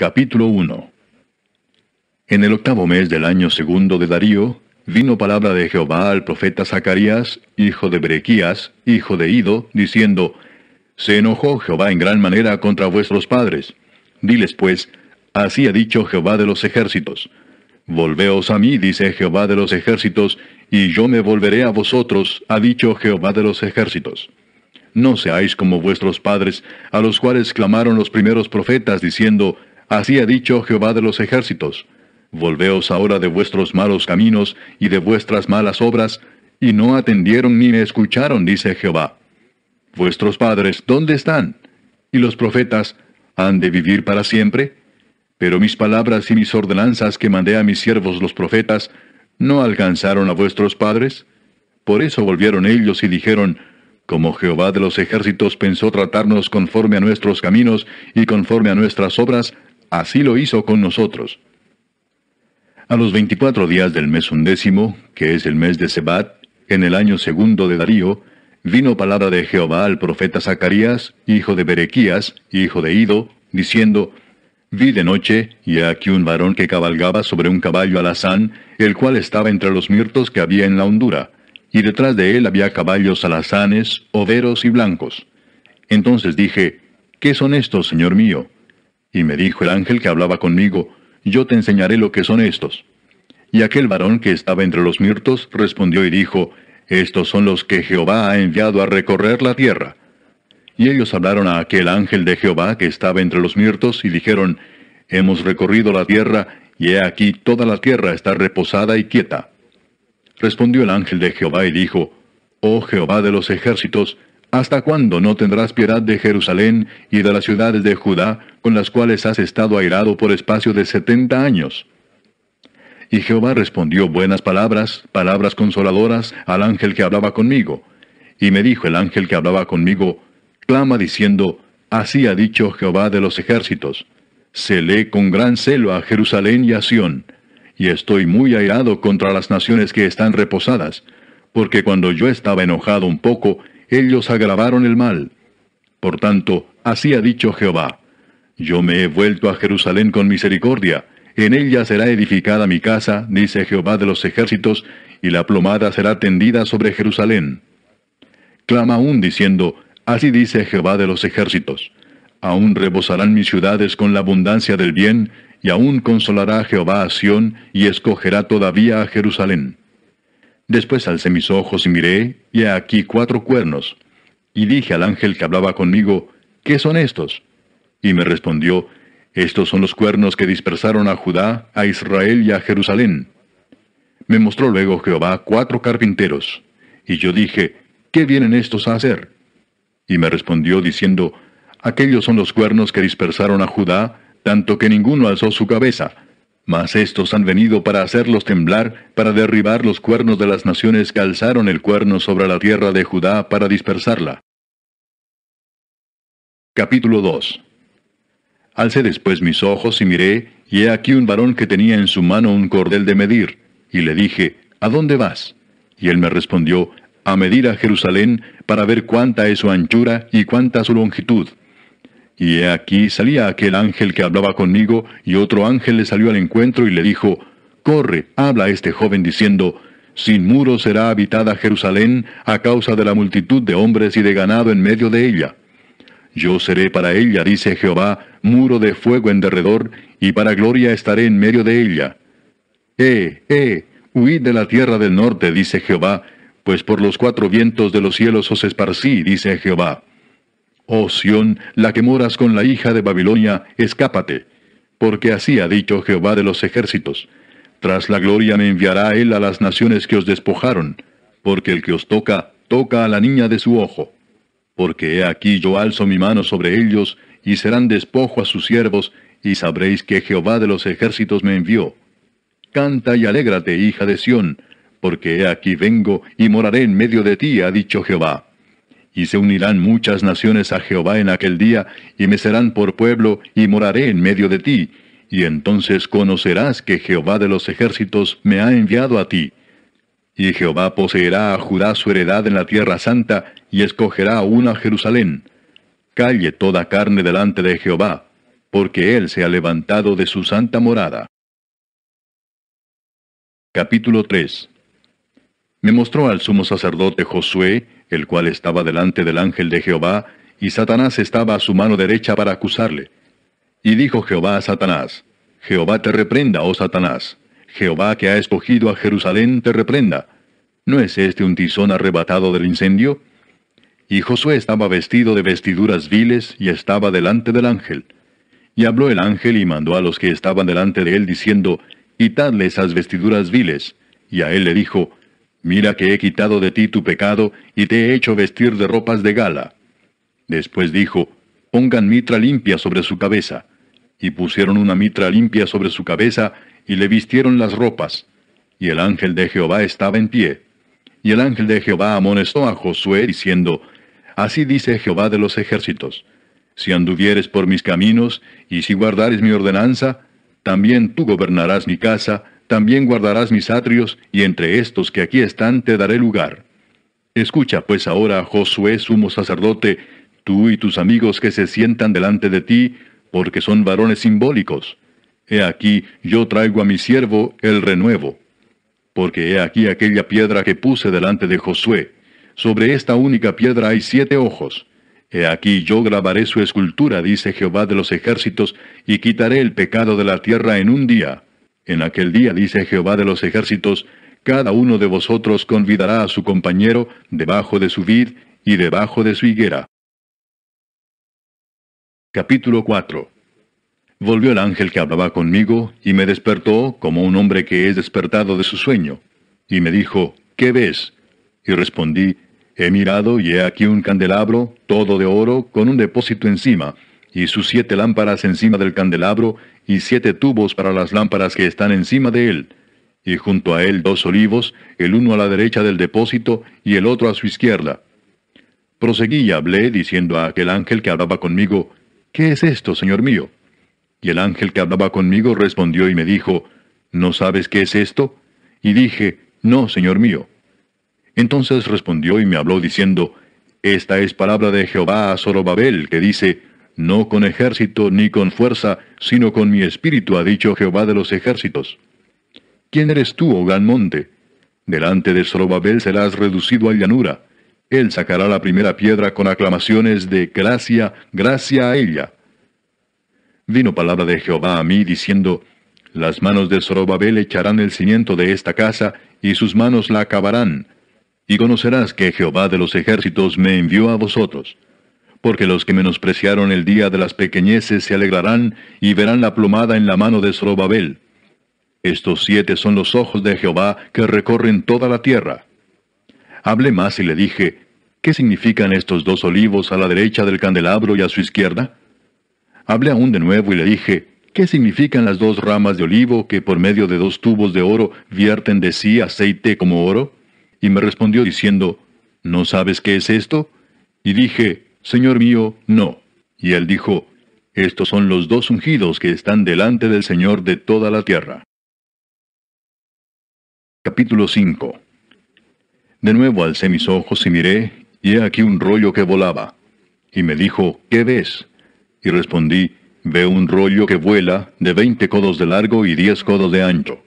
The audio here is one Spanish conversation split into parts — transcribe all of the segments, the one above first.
Capítulo 1 En el octavo mes del año segundo de Darío, vino palabra de Jehová al profeta Zacarías, hijo de Berequías, hijo de Ido, diciendo, Se enojó Jehová en gran manera contra vuestros padres. Diles pues, Así ha dicho Jehová de los ejércitos. Volveos a mí, dice Jehová de los ejércitos, y yo me volveré a vosotros, ha dicho Jehová de los ejércitos. No seáis como vuestros padres, a los cuales clamaron los primeros profetas, diciendo, Así ha dicho Jehová de los ejércitos. Volveos ahora de vuestros malos caminos y de vuestras malas obras, y no atendieron ni me escucharon, dice Jehová. Vuestros padres, ¿dónde están? Y los profetas, ¿han de vivir para siempre? Pero mis palabras y mis ordenanzas que mandé a mis siervos los profetas, ¿no alcanzaron a vuestros padres? Por eso volvieron ellos y dijeron, como Jehová de los ejércitos pensó tratarnos conforme a nuestros caminos y conforme a nuestras obras, así lo hizo con nosotros. A los veinticuatro días del mes undécimo, que es el mes de Sebat, en el año segundo de Darío, vino palabra de Jehová al profeta Zacarías, hijo de Berequías, hijo de Ido, diciendo, Vi de noche, y aquí un varón que cabalgaba sobre un caballo alazán, el cual estaba entre los mirtos que había en la hondura, y detrás de él había caballos alazanes, overos y blancos. Entonces dije, ¿Qué son estos, señor mío? Y me dijo el ángel que hablaba conmigo, Yo te enseñaré lo que son estos. Y aquel varón que estaba entre los mirtos respondió y dijo, Estos son los que Jehová ha enviado a recorrer la tierra. Y ellos hablaron a aquel ángel de Jehová que estaba entre los mirtos y dijeron, Hemos recorrido la tierra, y he aquí toda la tierra está reposada y quieta. Respondió el ángel de Jehová y dijo, Oh Jehová de los ejércitos, ¿Hasta cuándo no tendrás piedad de Jerusalén y de las ciudades de Judá, con las cuales has estado airado por espacio de setenta años? Y Jehová respondió buenas palabras, palabras consoladoras, al ángel que hablaba conmigo. Y me dijo el ángel que hablaba conmigo, clama diciendo, Así ha dicho Jehová de los ejércitos, se lee con gran celo a Jerusalén y a Sión, y estoy muy airado contra las naciones que están reposadas, porque cuando yo estaba enojado un poco, ellos agravaron el mal. Por tanto, así ha dicho Jehová, yo me he vuelto a Jerusalén con misericordia, en ella será edificada mi casa, dice Jehová de los ejércitos, y la plomada será tendida sobre Jerusalén. Clama aún diciendo, así dice Jehová de los ejércitos, aún rebosarán mis ciudades con la abundancia del bien, y aún consolará Jehová a Sión, y escogerá todavía a Jerusalén. Después alcé mis ojos y miré, y aquí cuatro cuernos. Y dije al ángel que hablaba conmigo, ¿qué son estos? Y me respondió, estos son los cuernos que dispersaron a Judá, a Israel y a Jerusalén. Me mostró luego Jehová cuatro carpinteros. Y yo dije, ¿qué vienen estos a hacer? Y me respondió diciendo, aquellos son los cuernos que dispersaron a Judá, tanto que ninguno alzó su cabeza, mas estos han venido para hacerlos temblar, para derribar los cuernos de las naciones que alzaron el cuerno sobre la tierra de Judá para dispersarla. Capítulo 2 Alcé después mis ojos y miré, y he aquí un varón que tenía en su mano un cordel de medir, y le dije, ¿A dónde vas? Y él me respondió, A medir a Jerusalén, para ver cuánta es su anchura y cuánta su longitud, y he aquí salía aquel ángel que hablaba conmigo, y otro ángel le salió al encuentro y le dijo, Corre, habla este joven diciendo, Sin muro será habitada Jerusalén a causa de la multitud de hombres y de ganado en medio de ella. Yo seré para ella, dice Jehová, muro de fuego en derredor, y para gloria estaré en medio de ella. Eh, eh, huid de la tierra del norte, dice Jehová, pues por los cuatro vientos de los cielos os esparcí, dice Jehová. Oh Sión, la que moras con la hija de Babilonia, escápate, porque así ha dicho Jehová de los ejércitos. Tras la gloria me enviará él a las naciones que os despojaron, porque el que os toca, toca a la niña de su ojo. Porque he aquí yo alzo mi mano sobre ellos, y serán despojo a sus siervos, y sabréis que Jehová de los ejércitos me envió. Canta y alégrate, hija de Sión, porque he aquí vengo y moraré en medio de ti, ha dicho Jehová y se unirán muchas naciones a Jehová en aquel día, y me serán por pueblo, y moraré en medio de ti, y entonces conocerás que Jehová de los ejércitos me ha enviado a ti. Y Jehová poseerá a Judá su heredad en la tierra santa, y escogerá una Jerusalén. Calle toda carne delante de Jehová, porque él se ha levantado de su santa morada. Capítulo 3 Me mostró al sumo sacerdote Josué, el cual estaba delante del ángel de Jehová, y Satanás estaba a su mano derecha para acusarle. Y dijo Jehová a Satanás, Jehová te reprenda, oh Satanás, Jehová que ha escogido a Jerusalén te reprenda. ¿No es este un tizón arrebatado del incendio? Y Josué estaba vestido de vestiduras viles y estaba delante del ángel. Y habló el ángel y mandó a los que estaban delante de él diciendo, Quitadle esas vestiduras viles. Y a él le dijo, Mira que he quitado de ti tu pecado y te he hecho vestir de ropas de gala. Después dijo, Pongan mitra limpia sobre su cabeza. Y pusieron una mitra limpia sobre su cabeza y le vistieron las ropas. Y el ángel de Jehová estaba en pie. Y el ángel de Jehová amonestó a Josué diciendo, Así dice Jehová de los ejércitos, Si anduvieres por mis caminos, y si guardares mi ordenanza, también tú gobernarás mi casa, también guardarás mis atrios, y entre estos que aquí están te daré lugar. Escucha pues ahora, Josué, sumo sacerdote, tú y tus amigos que se sientan delante de ti, porque son varones simbólicos. He aquí, yo traigo a mi siervo el renuevo. Porque he aquí aquella piedra que puse delante de Josué. Sobre esta única piedra hay siete ojos. He aquí yo grabaré su escultura, dice Jehová de los ejércitos, y quitaré el pecado de la tierra en un día. En aquel día, dice Jehová de los ejércitos, cada uno de vosotros convidará a su compañero debajo de su vid y debajo de su higuera. Capítulo 4 Volvió el ángel que hablaba conmigo, y me despertó como un hombre que es despertado de su sueño. Y me dijo, ¿qué ves? Y respondí, he mirado y he aquí un candelabro, todo de oro, con un depósito encima, y sus siete lámparas encima del candelabro, y siete tubos para las lámparas que están encima de él, y junto a él dos olivos, el uno a la derecha del depósito y el otro a su izquierda. Proseguí y hablé, diciendo a aquel ángel que hablaba conmigo, ¿Qué es esto, Señor mío? Y el ángel que hablaba conmigo respondió y me dijo, ¿No sabes qué es esto? Y dije, No, Señor mío. Entonces respondió y me habló diciendo, Esta es palabra de Jehová a Zorobabel, que dice, no con ejército ni con fuerza, sino con mi espíritu, ha dicho Jehová de los ejércitos. ¿Quién eres tú, oh monte? Delante de Zorobabel serás reducido a llanura. Él sacará la primera piedra con aclamaciones de gracia, gracia a ella. Vino palabra de Jehová a mí diciendo, Las manos de Zorobabel echarán el cimiento de esta casa, y sus manos la acabarán. Y conocerás que Jehová de los ejércitos me envió a vosotros porque los que menospreciaron el día de las pequeñeces se alegrarán y verán la plumada en la mano de Zorobabel. Estos siete son los ojos de Jehová que recorren toda la tierra. Hablé más y le dije, ¿qué significan estos dos olivos a la derecha del candelabro y a su izquierda? Hablé aún de nuevo y le dije, ¿qué significan las dos ramas de olivo que por medio de dos tubos de oro vierten de sí aceite como oro? Y me respondió diciendo, ¿no sabes qué es esto? Y dije, Señor mío, no. Y él dijo, Estos son los dos ungidos que están delante del Señor de toda la tierra. Capítulo 5 De nuevo alcé mis ojos y miré, y he aquí un rollo que volaba. Y me dijo, ¿qué ves? Y respondí, veo un rollo que vuela, de veinte codos de largo y diez codos de ancho.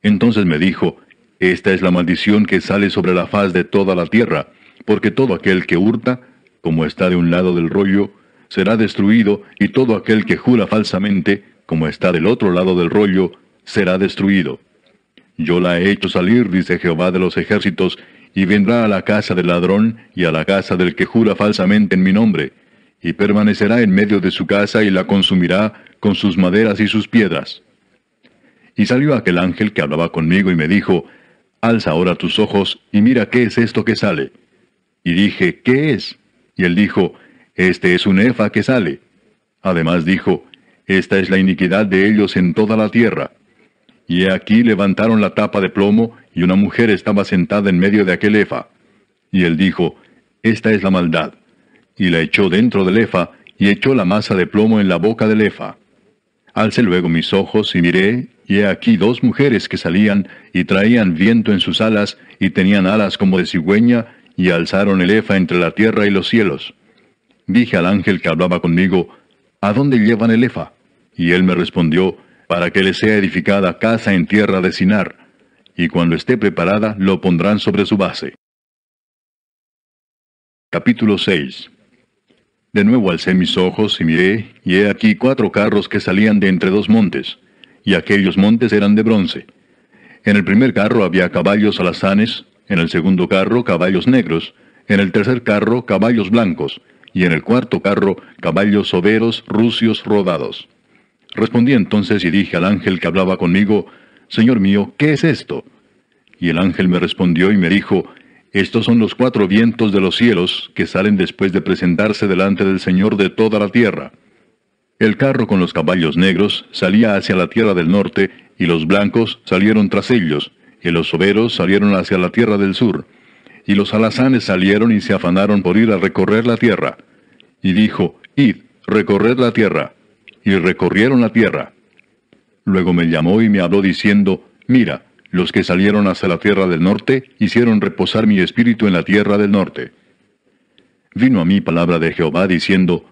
Entonces me dijo, esta es la maldición que sale sobre la faz de toda la tierra, porque todo aquel que hurta, como está de un lado del rollo, será destruido, y todo aquel que jura falsamente, como está del otro lado del rollo, será destruido. Yo la he hecho salir, dice Jehová de los ejércitos, y vendrá a la casa del ladrón y a la casa del que jura falsamente en mi nombre, y permanecerá en medio de su casa y la consumirá con sus maderas y sus piedras. Y salió aquel ángel que hablaba conmigo y me dijo, Alza ahora tus ojos y mira qué es esto que sale. Y dije, ¿qué es? Y él dijo, Este es un efa que sale. Además dijo, Esta es la iniquidad de ellos en toda la tierra. Y he aquí levantaron la tapa de plomo, y una mujer estaba sentada en medio de aquel efa. Y él dijo, Esta es la maldad. Y la echó dentro del efa, y echó la masa de plomo en la boca del efa. Alcé luego mis ojos y miré, y he aquí dos mujeres que salían y traían viento en sus alas y tenían alas como de cigüeña y alzaron el efa entre la tierra y los cielos. Dije al ángel que hablaba conmigo, ¿A dónde llevan el efa? Y él me respondió, Para que le sea edificada casa en tierra de Sinar, y cuando esté preparada lo pondrán sobre su base. Capítulo 6 De nuevo alcé mis ojos y miré, y he aquí cuatro carros que salían de entre dos montes, y aquellos montes eran de bronce. En el primer carro había caballos alazanes, en el segundo carro caballos negros, en el tercer carro caballos blancos, y en el cuarto carro caballos soberos rucios rodados. Respondí entonces y dije al ángel que hablaba conmigo, Señor mío, ¿qué es esto? Y el ángel me respondió y me dijo, Estos son los cuatro vientos de los cielos que salen después de presentarse delante del Señor de toda la tierra. El carro con los caballos negros salía hacia la tierra del norte, y los blancos salieron tras ellos, y los soberos salieron hacia la tierra del sur, y los alazanes salieron y se afanaron por ir a recorrer la tierra. Y dijo, Id, recorred la tierra. Y recorrieron la tierra. Luego me llamó y me habló diciendo, Mira, los que salieron hacia la tierra del norte hicieron reposar mi espíritu en la tierra del norte. Vino a mí palabra de Jehová diciendo,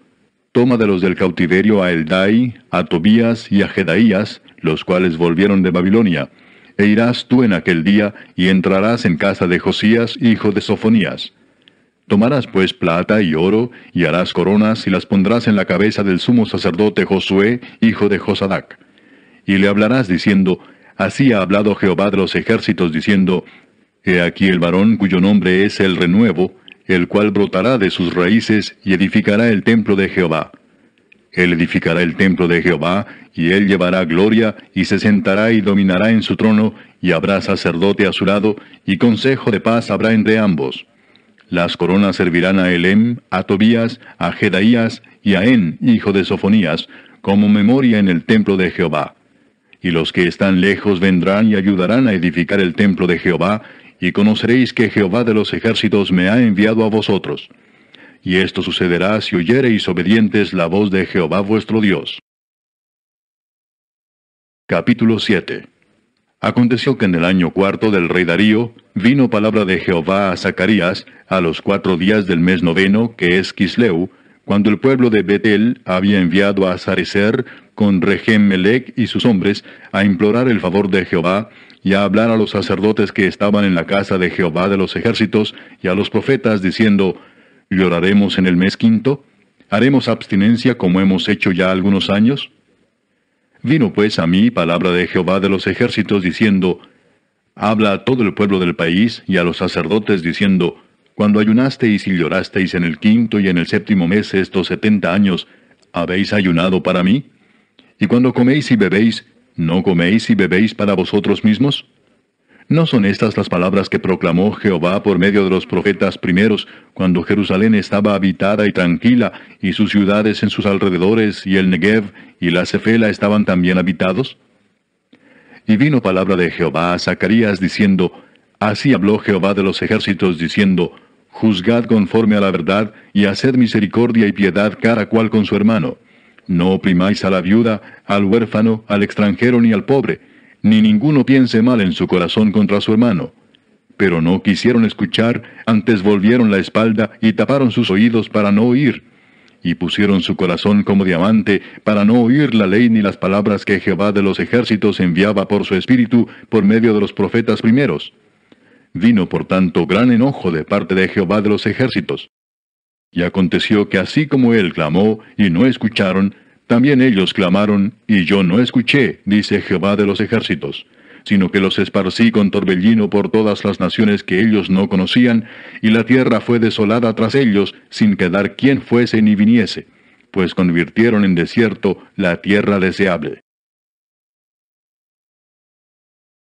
Toma de los del cautiverio a Eldai, a Tobías y a Jedaías, los cuales volvieron de Babilonia, e irás tú en aquel día, y entrarás en casa de Josías, hijo de Sofonías. Tomarás pues plata y oro, y harás coronas, y las pondrás en la cabeza del sumo sacerdote Josué, hijo de Josadac. Y le hablarás diciendo, Así ha hablado Jehová de los ejércitos, diciendo, He aquí el varón cuyo nombre es el renuevo, el cual brotará de sus raíces y edificará el templo de Jehová. Él edificará el templo de Jehová, y él llevará gloria, y se sentará y dominará en su trono, y habrá sacerdote a su lado, y consejo de paz habrá entre ambos. Las coronas servirán a Elem, a Tobías, a Jedaías y a En, hijo de Sofonías, como memoria en el templo de Jehová. Y los que están lejos vendrán y ayudarán a edificar el templo de Jehová, y conoceréis que Jehová de los ejércitos me ha enviado a vosotros. Y esto sucederá si oyereis obedientes la voz de Jehová vuestro Dios. Capítulo 7 Aconteció que en el año cuarto del rey Darío vino palabra de Jehová a Zacarías a los cuatro días del mes noveno, que es Quisleu, cuando el pueblo de Betel había enviado a Sarecer con Regem y sus hombres a implorar el favor de Jehová y a hablar a los sacerdotes que estaban en la casa de Jehová de los ejércitos y a los profetas diciendo, ¿Lloraremos en el mes quinto? ¿Haremos abstinencia como hemos hecho ya algunos años? Vino pues a mí palabra de Jehová de los ejércitos diciendo, Habla a todo el pueblo del país y a los sacerdotes diciendo, Cuando ayunasteis y llorasteis en el quinto y en el séptimo mes estos setenta años, ¿habéis ayunado para mí? Y cuando coméis y bebéis, ¿no coméis y bebéis para vosotros mismos? ¿No son estas las palabras que proclamó Jehová por medio de los profetas primeros, cuando Jerusalén estaba habitada y tranquila, y sus ciudades en sus alrededores, y el Negev y la Cefela estaban también habitados? Y vino palabra de Jehová a Zacarías diciendo, Así habló Jehová de los ejércitos diciendo, Juzgad conforme a la verdad, y haced misericordia y piedad cara cual con su hermano. No oprimáis a la viuda, al huérfano, al extranjero ni al pobre, ni ninguno piense mal en su corazón contra su hermano. Pero no quisieron escuchar, antes volvieron la espalda y taparon sus oídos para no oír. Y pusieron su corazón como diamante para no oír la ley ni las palabras que Jehová de los ejércitos enviaba por su espíritu por medio de los profetas primeros. Vino por tanto gran enojo de parte de Jehová de los ejércitos. Y aconteció que así como él clamó y no escucharon, también ellos clamaron, y yo no escuché, dice Jehová de los ejércitos, sino que los esparcí con torbellino por todas las naciones que ellos no conocían, y la tierra fue desolada tras ellos, sin quedar quien fuese ni viniese, pues convirtieron en desierto la tierra deseable.